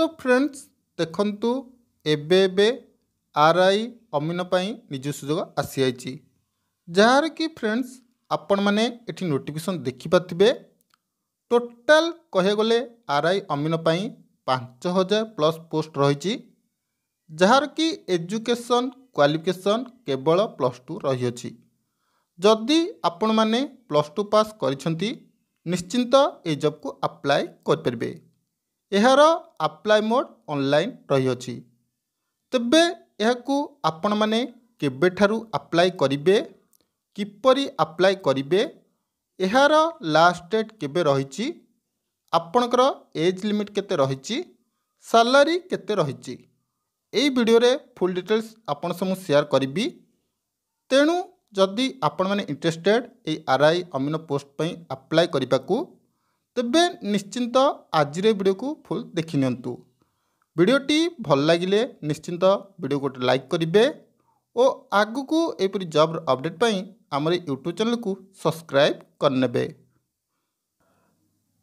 তো ଫ୍ରେଣ୍ଡସ୍ ଦେଖନ୍ତୁ ଏବେ ଏବେ ଆର୍ ଆଇ ଅମିନ ପାଇଁ ନିଯୁକ୍ତି ସୁଯୋଗ ଆସିଯାଇଛି ଯାହାର କି ଫ୍ରେଣ୍ଡସ୍ ଆପଣମାନେ ଏଠି ନୋଟିଫିକେସନ୍ ଦେଖିପାରୁଥିବେ ଟୋଟାଲ୍ କହିବାକୁ ଗଲେ ଆର୍ ଆଇ ଅମିନ ପାଇଁ ପାଞ୍ଚ ହଜାର ପ୍ଲସ୍ ପୋଷ୍ଟ ରହିଛି ଯାହାର କି ଏଜୁକେସନ୍ କ୍ୱାଲିଫିକେସନ୍ କେବଳ ପ୍ଲସ୍ ଟୁ ରହିଅଛି ଯଦି ଆପଣମାନେ ପ୍ଲସ୍ ଟୁ ପାସ୍ କରିଛନ୍ତି ନିଶ୍ଚିନ୍ତ ଏହି ଜବ୍କୁ ଆପ୍ଲାଏ କରିପାରିବେ ଏହାର ଆପ୍ଲାଏ ମୋଡ଼ ଅନଲାଇନ୍ ରହିଅଛି ତେବେ ଏହାକୁ ଆପଣମାନେ କେବେଠାରୁ ଆପ୍ଲାଏ କରିବେ କିପରି ଆପ୍ଲାଏ କରିବେ ଏହାର ଲାଷ୍ଟ ଡେଟ୍ କେବେ ରହିଛି ଆପଣଙ୍କର ଏଜ୍ ଲିମିଟ୍ କେତେ ରହିଛି ସାଲାରୀ କେତେ ରହିଛି ଏହି ଭିଡ଼ିଓରେ ଫୁଲ୍ ଡିଟେଲ୍ସ ଆପଣ ସବୁ ସେୟାର କରିବି ତେଣୁ ଯଦି ଆପଣମାନେ ଇଣ୍ଟରେଷ୍ଟେଡ଼ ଏହି ଆର୍ ଆଇ ଅମିନ ପୋଷ୍ଟ ପାଇଁ ଆପ୍ଲାଏ କରିବାକୁ ତେବେ ନିଶ୍ଚିନ୍ତ ଆଜିର ଭିଡ଼ିଓକୁ ଫୁଲ୍ ଦେଖିନିଅନ୍ତୁ ଭିଡ଼ିଓଟି ଭଲ ଲାଗିଲେ ନିଶ୍ଚିନ୍ତ ଭିଡ଼ିଓ ଗୋଟେ ଲାଇକ୍ କରିବେ ଓ ଆଗକୁ ଏହିପରି ଜବ୍ର ଅପଡ଼େଟ୍ ପାଇଁ ଆମର ୟୁଟ୍ୟୁବ୍ ଚ୍ୟାନେଲ୍କୁ ସବସ୍କ୍ରାଇବ୍ କରିନେବେ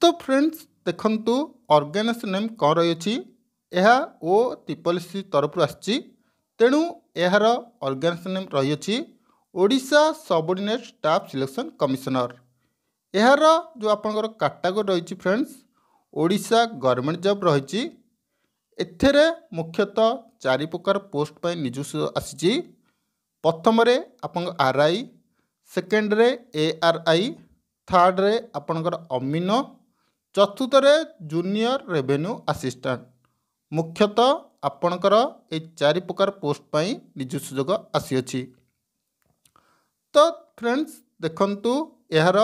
ତ ଫ୍ରେଣ୍ଡସ୍ ଦେଖନ୍ତୁ ଅର୍ଗାନାଇଜେସନ୍ ନେମ୍ କ'ଣ ରହିଅଛି ଏହା ଓ ଟ୍ରିପଲ୍ ସି ତରଫରୁ ଆସିଛି ତେଣୁ ଏହାର ଅର୍ଗାନାଇଜେସନ୍ ନେମ୍ ରହିଅଛି Odisha subordinate staff selection commissioner ଏହାର ଯେଉଁ ଆପଣଙ୍କର କାଟାଗୋରୀ ରହିଛି ଫ୍ରେଣ୍ଡସ୍ ଓଡ଼ିଶା ଗଭର୍ଣ୍ଣମେଣ୍ଟ ଜବ୍ ରହିଛି ଏଥିରେ ମୁଖ୍ୟତଃ ଚାରି ପ୍ରକାର ପୋଷ୍ଟ ପାଇଁ ନିଯୁକ୍ତି ଆସିଛି ପ୍ରଥମରେ ଆପଣଙ୍କ ଆର୍ ଆଇ ସେକେଣ୍ଡରେ ଏ ଆର୍ ଆଇ ଥାର୍ଡ଼ରେ ଆପଣଙ୍କର ଅମିନ ଚତୁର୍ଥରେ ଜୁନିୟର ରେଭେନ୍ୟୁ ଆସିଷ୍ଟାଣ୍ଟ ମୁଖ୍ୟତଃ ଆପଣଙ୍କର ଏହି ଚାରି ପ୍ରକାର ପୋଷ୍ଟ ପାଇଁ ନିଯୁକ୍ତି ସୁଯୋଗ ଆସିଅଛି ତ ଫ୍ରେଣ୍ଡସ୍ ଦେଖନ୍ତୁ ଏହାର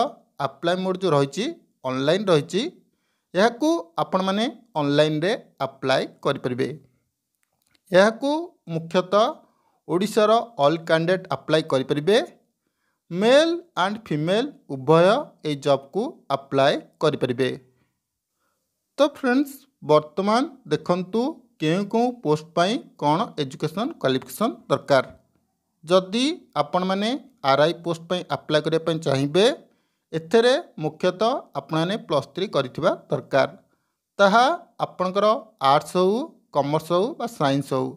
ଆପ୍ଲାଏ ମୋଡ଼ ଯେଉଁ ରହିଛି ଅନଲାଇନ୍ ରହିଛି ଏହାକୁ ଆପଣମାନେ ଅନଲାଇନ୍ରେ ଆପ୍ଲାଏ କରିପାରିବେ ଏହାକୁ ମୁଖ୍ୟତଃ ଓଡ଼ିଶାର ଅଲ୍ କ୍ୟାଣ୍ଡିଡେଟ୍ ଆପ୍ଲାଏ କରିପାରିବେ ମେଲ୍ ଆଣ୍ଡ ଫିମେଲ୍ ଉଭୟ ଏହି ଜବ୍କୁ ଆପ୍ଲାଏ କରିପାରିବେ ତ ଫ୍ରେଣ୍ଡସ୍ ବର୍ତ୍ତମାନ ଦେଖନ୍ତୁ କେଉଁ କେଉଁ ପୋଷ୍ଟ ପାଇଁ କ'ଣ ଏଜୁକେସନ୍ କ୍ୱାଲିଫିକେସନ୍ ଦରକାର ଯଦି ଆପଣମାନେ ଆର୍ ଆଇ ପୋଷ୍ଟ ପାଇଁ ଆପ୍ଲାଏ କରିବା ପାଇଁ ଚାହିଁବେ ଏଥିରେ ମୁଖ୍ୟତଃ ଆପଣମାନେ ପ୍ଲସ୍ ଥ୍ରୀ କରିଥିବା ଦରକାର ତାହା ଆପଣଙ୍କର ଆର୍ଟସ୍ ହେଉ କମର୍ସ ହେଉ ବା ସାଇନ୍ସ ହେଉ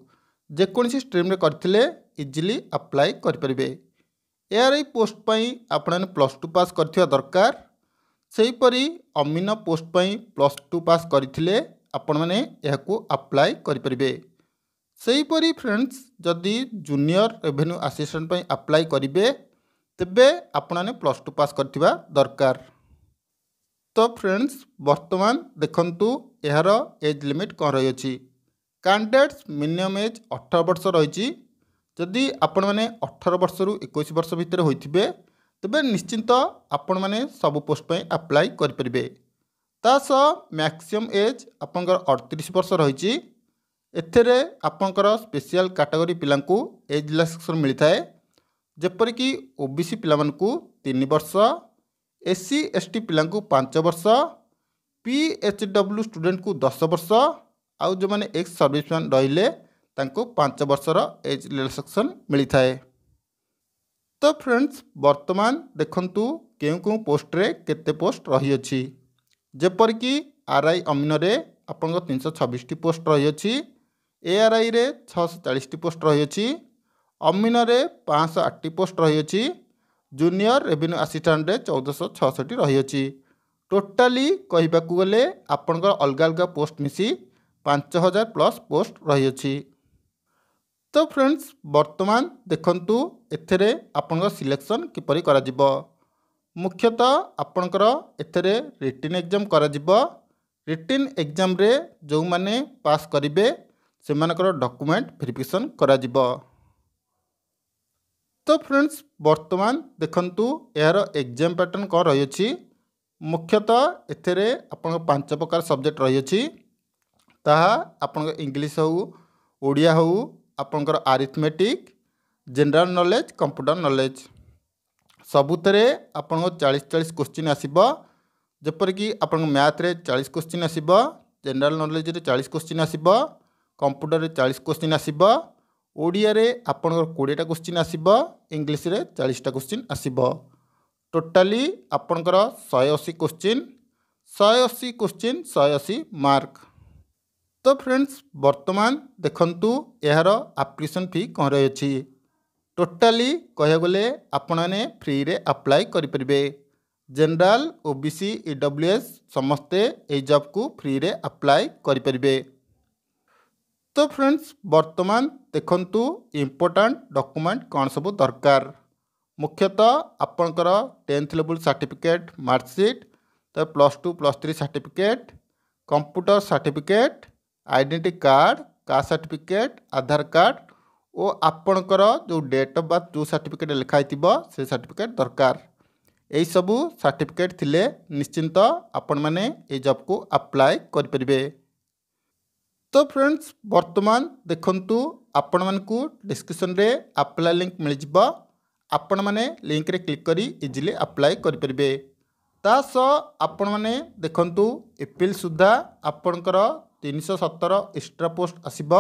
ଯେକୌଣସି ଷ୍ଟ୍ରିମ୍ରେ କରିଥିଲେ ଇଜିଲି ଆପ୍ଲାଏ କରିପାରିବେ ଏହାର ଏହି ପୋଷ୍ଟ ପାଇଁ ଆପଣମାନେ ପ୍ଲସ୍ ଟୁ ପାସ୍ କରିଥିବା ଦରକାର ସେହିପରି ଅମିନ ପୋଷ୍ଟ ପାଇଁ ପ୍ଲସ୍ ଟୁ ପାସ୍ କରିଥିଲେ ଆପଣମାନେ ଏହାକୁ ଆପ୍ଲାଏ କରିପାରିବେ ସେହିପରି ଫ୍ରେଣ୍ଡସ୍ ଯଦି ଜୁନିଅର ରେଭେନ୍ୟୁ ଆସିଷ୍ଟାଣ୍ଟ ପାଇଁ ଆପ୍ଲାଏ କରିବେ ତେବେ ଆପଣମାନେ ପ୍ଲସ୍ ଟୁ ପାସ୍ କରିଥିବା ଦରକାର ତ ଫ୍ରେଣ୍ଡସ୍ ବର୍ତ୍ତମାନ ଦେଖନ୍ତୁ ଏହାର ଏଜ୍ ଲିମିଟ୍ କ'ଣ ରହିଅଛି କ୍ୟାଣ୍ଡିଡେଟ୍ସ ମିନିମମ୍ ଏଜ୍ ଅଠର ବର୍ଷ ରହିଛି ଯଦି ଆପଣମାନେ ଅଠର ବର୍ଷରୁ ଏକୋଇଶ ବର୍ଷ ଭିତରେ ହୋଇଥିବେ ତେବେ ନିଶ୍ଚିନ୍ତ ଆପଣମାନେ ସବୁ ପୋଷ୍ଟ ପାଇଁ ଆପ୍ଲାଏ କରିପାରିବେ ତା ସହ ମ୍ୟାକ୍ସିମମ୍ ଏଜ୍ ଆପଣଙ୍କର ଅଠତିରିଶ ବର୍ଷ ରହିଛି ଏଥିରେ ଆପଣଙ୍କର ସ୍ପେଶିଆଲ୍ କାଟାଗୋରୀ ପିଲାଙ୍କୁ ଏଜ୍ ରିଲାକ୍ସେସନ୍ ମିଳିଥାଏ जपरिक ओबिसि पिति बर्ष एससिएस टिपु पाँच वर्ष पिएचडब्ल्यु स्टुडेन्टको दस वर्ष आउ जो एक्स सर्भिसम्यान रहिले त पाँच वर्ष र एजेक्सन मिथाए तो फ्रेंड्स बर्तमान देखतु केही के पोस्ट्रे केत पोस्ट रहिअपि आरआइ अमिन आपति छब्बिस पोस्ट रही रहिअ एआरआइ छ चालिस पोस्ट रही रहिअ ଅମିନରେ ପାଞ୍ଚଶହ ଆଠଟି ପୋଷ୍ଟ ରହିଅଛି ଜୁନିୟର ରେଭିନ୍ୟୁ ଆସିଷ୍ଟାଣ୍ଟରେ ଚଉଦଶହ ଛଅଷଠି ରହିଅଛି ଟୋଟାଲି କହିବାକୁ ଗଲେ ଆପଣଙ୍କର ଅଲଗା ଅଲଗା ପୋଷ୍ଟ ମିଶି ପାଞ୍ଚ ହଜାର ପ୍ଲସ୍ ପୋଷ୍ଟ ରହିଅଛି ତ ଫ୍ରେଣ୍ଡସ୍ ବର୍ତ୍ତମାନ ଦେଖନ୍ତୁ ଏଥିରେ ଆପଣଙ୍କ ସିଲେକ୍ସନ୍ କିପରି କରାଯିବ ମୁଖ୍ୟତଃ ଆପଣଙ୍କର ଏଥିରେ ରିଟିନ୍ ଏକ୍ଜାମ୍ କରାଯିବ ରିଟିନ୍ ଏକ୍ଜାମ୍ରେ ଯେଉଁମାନେ ପାସ୍ କରିବେ ସେମାନଙ୍କର ଡକ୍ୟୁମେଣ୍ଟ ଭେରିଫିକେସନ୍ କରାଯିବ ତ ଫ୍ରେଣ୍ଡସ୍ ବର୍ତ୍ତମାନ ଦେଖନ୍ତୁ ଏହାର ଏକ୍ଜାମ୍ ପ୍ୟାଟର୍ଣ୍ଣ କ'ଣ ରହିଅଛି ମୁଖ୍ୟତଃ ଏଥିରେ ଆପଣଙ୍କ ପାଞ୍ଚ ପ୍ରକାର ସବଜେକ୍ଟ ରହିଅଛି ତାହା ଆପଣଙ୍କ ଇଂଲିଶ ହେଉ ଓଡ଼ିଆ ହେଉ ଆପଣଙ୍କର arithmetic general knowledge computer knowledge ସବୁଥିରେ ଆପଣଙ୍କ ଚାଳିଶ ଚାଳିଶ କ୍ୱେଶ୍ଚିନ୍ ଆସିବ ଯେପରିକି ଆପଣଙ୍କ ମ୍ୟାଥ୍ରେ ଚାଳିଶ କ୍ୱେଶ୍ଚିନ୍ ଆସିବ ଜେନେରାଲ୍ ନଲେଜ୍ରେ ଚାଳିଶ କ୍ୱେଶ୍ଚିନ୍ ଆସିବ କମ୍ପ୍ୟୁଟରରେ ଚାଳିଶ କ୍ୱେଶ୍ଚିନ୍ ଆସିବ ଓଡ଼ିଆରେ ଆପଣଙ୍କର କୋଡ଼ିଏଟା କୋଶ୍ଚିନ୍ ଆସିବ ଇଂଲିଶରେ ଚାଳିଶଟା କୋଶ୍ଚିନ୍ ଆସିବ ଟୋଟାଲି ଆପଣଙ୍କର ଶହେ ଅଶୀ କୋଶ୍ଚିନ୍ ଶହେ ଅଶୀ କୋଶ୍ଚିନ୍ ଶହେ ଅଶୀ ମାର୍କ ତ ଫ୍ରେଣ୍ଡସ୍ ବର୍ତ୍ତମାନ ଦେଖନ୍ତୁ ଏହାର ଆପ୍ଲିକେସନ୍ ଫି କ'ଣ ରହିଅଛି ଟୋଟାଲି କହିବାକୁ ଗଲେ ଆପଣମାନେ ଫ୍ରିରେ ଆପ୍ଲାଏ କରିପାରିବେ general O B C E W S ସମସ୍ତେ ଏହି ଜବ୍କୁ ଫ୍ରିରେ ଆପ୍ଲାଏ କରିପାରିବେ তো ଫ୍ରେଣ୍ଡସ୍ ବର୍ତ୍ତମାନ ଦେଖନ୍ତୁ ଇମ୍ପୋର୍ଟାଣ୍ଟ ଡକୁମେଣ୍ଟ କ'ଣ ସବୁ ଦରକାର ମୁଖ୍ୟତଃ ଆପଣଙ୍କର ଟେନ୍ଥ ଲେବୁଲ୍ ସାର୍ଟିଫିକେଟ୍ ମାର୍କସିଟ୍ ତ plus two plus three certificate computer certificate identity card caste certificate Aadhaar card ଓ ଆପଣଙ୍କର ଯେଉଁ ଡେଟ୍ ଅଫ୍ ବାର୍ଥ ଯେଉଁ ସାର୍ଟିଫିକେଟ୍ ଲେଖା ହେଇଥିବ ସେ ସାର୍ଟିଫିକେଟ୍ ଦରକାର ଏହିସବୁ ସାର୍ଟିଫିକେଟ୍ ଥିଲେ ନିଶ୍ଚିନ୍ତ ଆପଣମାନେ ଏହି ଜବ୍କୁ ଆପ୍ଲାଏ କରିପାରିବେ तो फ्रेंड्स बर्तमान देखु आपण मानक डिस्क्रिपन आप्लाय लिंक मिल आपण मैंने लिंक रे क्लिक कर इजिली आप्लाय करेंगे तासह आपण मैने देखु एप्रिल सुधा आपणकर तीन शह सतर एक्सट्रा पोस्ट आसब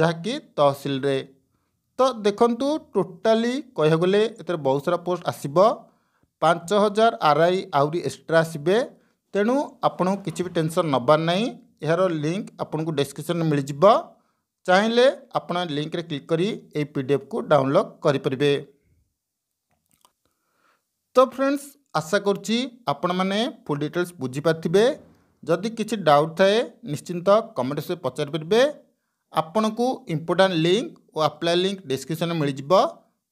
जहाँकि तहसिल तो देखु टोटाली कह गले बहुत सारा पोस्ट आसब पाँच हजार आर आई आहरी एक्सट्रा आसबे तेणु ଆପଣଙ୍କୁ कि ବି ଟେନସନ୍ ନେବାର यार लिंक आपको डेस्क्रिपन मिल जाव चाहिए आप लिंक रे क्लिक कर पीडीएफ को डाउनलोड करें तो फ्रेंड्स आशा कर फुल डिटेल्स बुझीपारे जदि किसी डाउट थाए निश्चिंत कमेंट से पचारिपारे आपण को इम्पोर्टा लिंक और आप्लाय लिंक डिस्क्रिप्शन में मिल जाव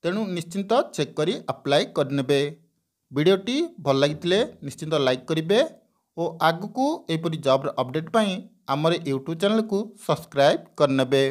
तेणु निश्चिंत चेक करी अप्लाई करे भिडटी भल लगी निश्चिंत लाइक करें ଓ ଆଗକୁ ଏହିପରି ଜବ୍ର ଅପଡ଼େଟ୍ ପାଇଁ ଆମର ୟୁଟ୍ୟୁବ୍ ଚ୍ୟାନେଲ୍କୁ ସବସ୍କ୍ରାଇବ୍ କରିନେବେ